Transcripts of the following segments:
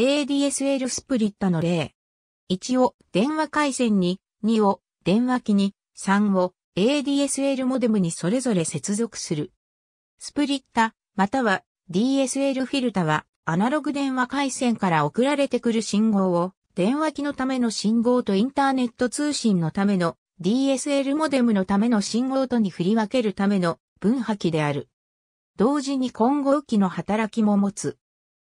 ADSL スプリットの例。1を電話回線に、2を電話機に、3を ADSL モデムにそれぞれ接続する。スプリッタ、または DSL フィルタは、アナログ電話回線から送られてくる信号を、電話機のための信号とインターネット通信のための DSL モデムのための信号とに振り分けるための分波機である。同時に混合機の働きも持つ。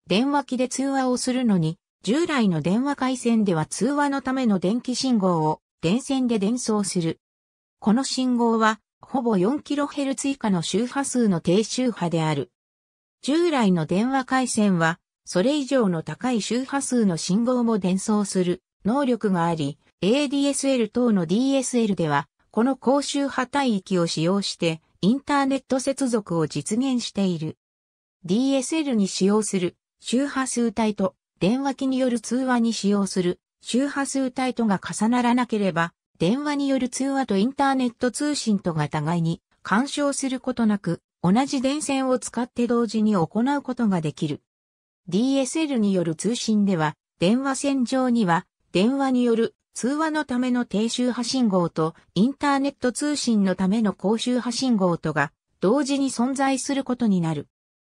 電話機で通話をするのに、従来の電話回線では通話のための電気信号を電線で伝送する。この信号は、ほぼ 4kHz 以下の周波数の低周波である。従来の電話回線は、それ以上の高い周波数の信号も伝送する能力があり、ADSL 等の DSL では、この高周波帯域を使用して、インターネット接続を実現している。DSL に使用する周波数帯と電話機による通話に使用する周波数帯とが重ならなければ、電話による通話とインターネット通信とが互いに干渉することなく、同じ電線を使って同時に行うことができる。DSL による通信では、電話線上には、電話による通話のための低周波信号と、インターネット通信のための高周波信号とが、同時に存在することになる。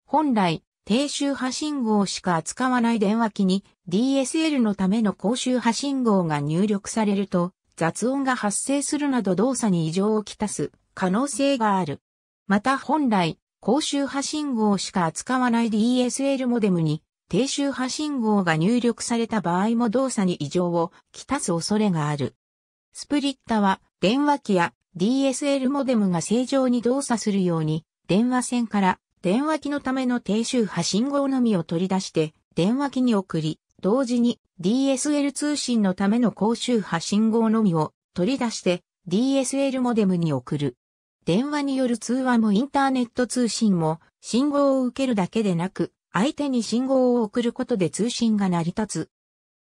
本来、低周波信号しか扱わない電話機に DSL のための高周波信号が入力されると雑音が発生するなど動作に異常をきたす可能性がある。また本来、高周波信号しか扱わない DSL モデムに低周波信号が入力された場合も動作に異常をきたす恐れがある。スプリッタは電話機や DSL モデムが正常に動作するように電話線から電話機のための低周波信号のみを取り出して電話機に送り、同時に DSL 通信のための高周波信号のみを取り出して DSL モデムに送る。電話による通話もインターネット通信も信号を受けるだけでなく相手に信号を送ることで通信が成り立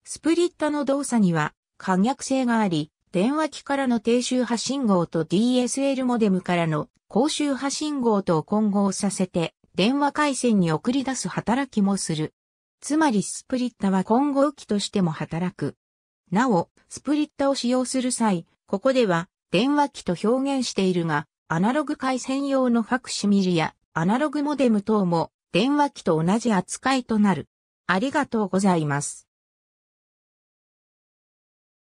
つ。スプリッタの動作には可逆性があり、電話機からの低周波信号と DSL モデムからの高周波信号とを混合させて電話回線に送り出す働きもする。つまりスプリッタは混合機としても働く。なお、スプリッタを使用する際、ここでは電話機と表現しているが、アナログ回線用のファクシミリやアナログモデム等も電話機と同じ扱いとなる。ありがとうございます。